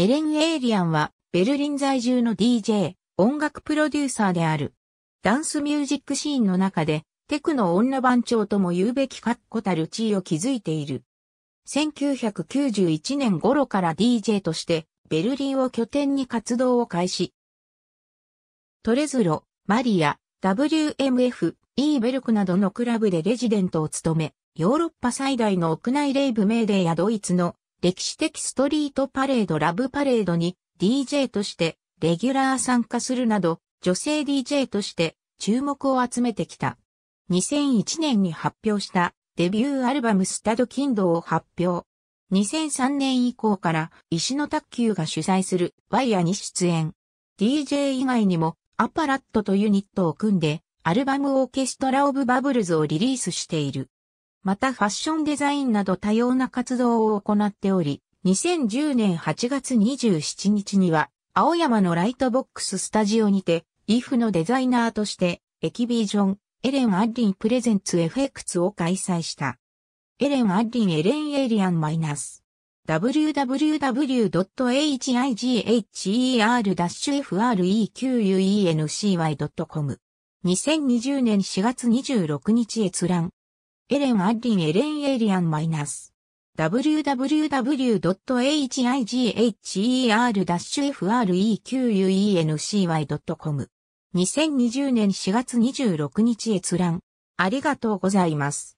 エレン・エイリアンは、ベルリン在住の DJ、音楽プロデューサーである。ダンスミュージックシーンの中で、テクの女番長とも言うべき確固たる地位を築いている。1991年頃から DJ として、ベルリンを拠点に活動を開始。トレズロ、マリア、WMF、イーベルクなどのクラブでレジデントを務め、ヨーロッパ最大の屋内レイブメーデーやドイツの歴史的ストリートパレードラブパレードに DJ としてレギュラー参加するなど女性 DJ として注目を集めてきた。2001年に発表したデビューアルバムスタドキンドを発表。2003年以降から石野卓球が主催するワイヤに出演。DJ 以外にもアパラットとユニットを組んでアルバムオーケストラオブバブルズをリリースしている。またファッションデザインなど多様な活動を行っており、2010年8月27日には、青山のライトボックススタジオにて、イフのデザイナーとして、エキビジョン、エレン・アッリンプレゼンツエフェクツを開催した。エレン・アッリン・エレン・エイリアン・マイナス。www.higher-frequency.com 2020年4月26日閲覧エレン・アッリン・エレン・エイリアン・マイナス。www.higer-frequency.com。2020年4月26日閲覧。ありがとうございます。